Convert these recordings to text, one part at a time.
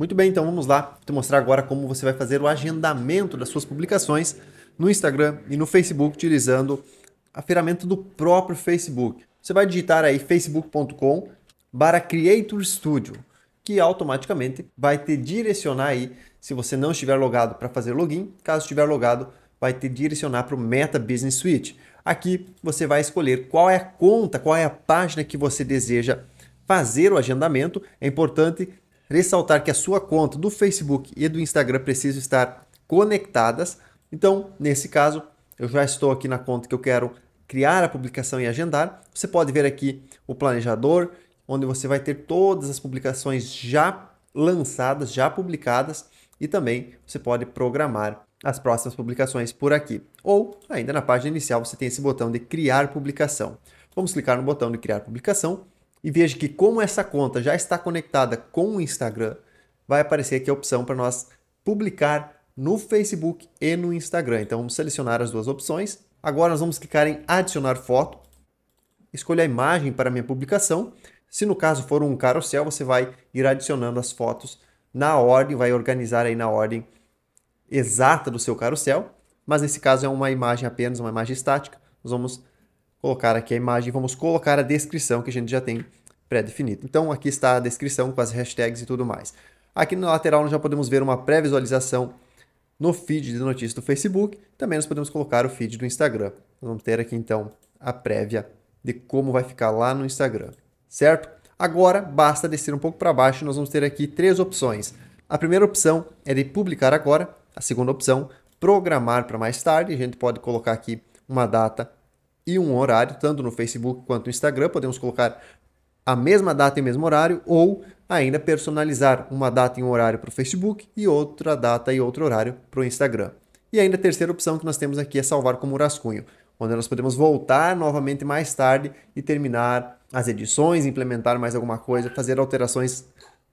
Muito bem, então vamos lá. Vou te mostrar agora como você vai fazer o agendamento das suas publicações no Instagram e no Facebook utilizando a ferramenta do próprio Facebook. Você vai digitar aí facebook.com barra Creator Studio, que automaticamente vai te direcionar aí, se você não estiver logado para fazer login, caso estiver logado, vai te direcionar para o Meta Business Suite. Aqui você vai escolher qual é a conta, qual é a página que você deseja fazer o agendamento. É importante ressaltar que a sua conta do Facebook e do Instagram precisam estar conectadas. Então, nesse caso, eu já estou aqui na conta que eu quero criar a publicação e agendar. Você pode ver aqui o planejador, onde você vai ter todas as publicações já lançadas, já publicadas, e também você pode programar as próximas publicações por aqui. Ou ainda na página inicial você tem esse botão de criar publicação. Vamos clicar no botão de criar publicação e veja que como essa conta já está conectada com o Instagram, vai aparecer aqui a opção para nós publicar no Facebook e no Instagram. Então vamos selecionar as duas opções. Agora nós vamos clicar em adicionar foto. escolha a imagem para minha publicação. Se no caso for um carrossel, você vai ir adicionando as fotos na ordem, vai organizar aí na ordem exata do seu carrossel. Mas nesse caso é uma imagem apenas, uma imagem estática. Nós vamos colocar aqui a imagem, vamos colocar a descrição que a gente já tem pré-definido. Então aqui está a descrição com as hashtags e tudo mais. Aqui na lateral nós já podemos ver uma pré-visualização no feed de notícias do Facebook. Também nós podemos colocar o feed do Instagram. vamos ter aqui então a prévia de como vai ficar lá no Instagram, certo? Agora basta descer um pouco para baixo, nós vamos ter aqui três opções. A primeira opção é de publicar agora, a segunda opção, programar para mais tarde, a gente pode colocar aqui uma data e um horário, tanto no Facebook quanto no Instagram. Podemos colocar a mesma data e mesmo horário, ou ainda personalizar uma data e um horário para o Facebook e outra data e outro horário para o Instagram. E ainda a terceira opção que nós temos aqui é salvar como rascunho, onde nós podemos voltar novamente mais tarde e terminar as edições, implementar mais alguma coisa, fazer alterações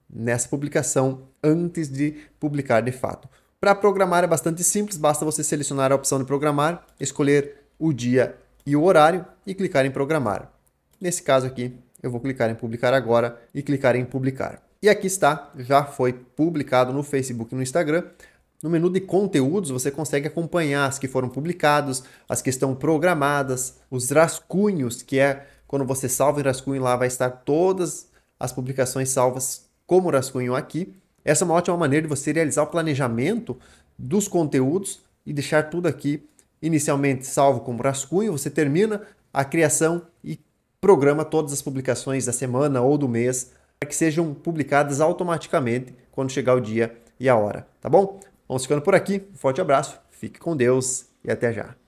nessa publicação antes de publicar de fato. Para programar é bastante simples, basta você selecionar a opção de programar, escolher o dia e o horário e clicar em programar. Nesse caso aqui, eu vou clicar em publicar agora e clicar em publicar. E aqui está, já foi publicado no Facebook e no Instagram. No menu de conteúdos, você consegue acompanhar as que foram publicadas, as que estão programadas, os rascunhos, que é quando você salva em rascunho lá, vai estar todas as publicações salvas como rascunho aqui. Essa é uma ótima maneira de você realizar o planejamento dos conteúdos e deixar tudo aqui inicialmente salvo como rascunho, você termina a criação e programa todas as publicações da semana ou do mês para que sejam publicadas automaticamente quando chegar o dia e a hora, tá bom? Vamos ficando por aqui. Um forte abraço, fique com Deus e até já.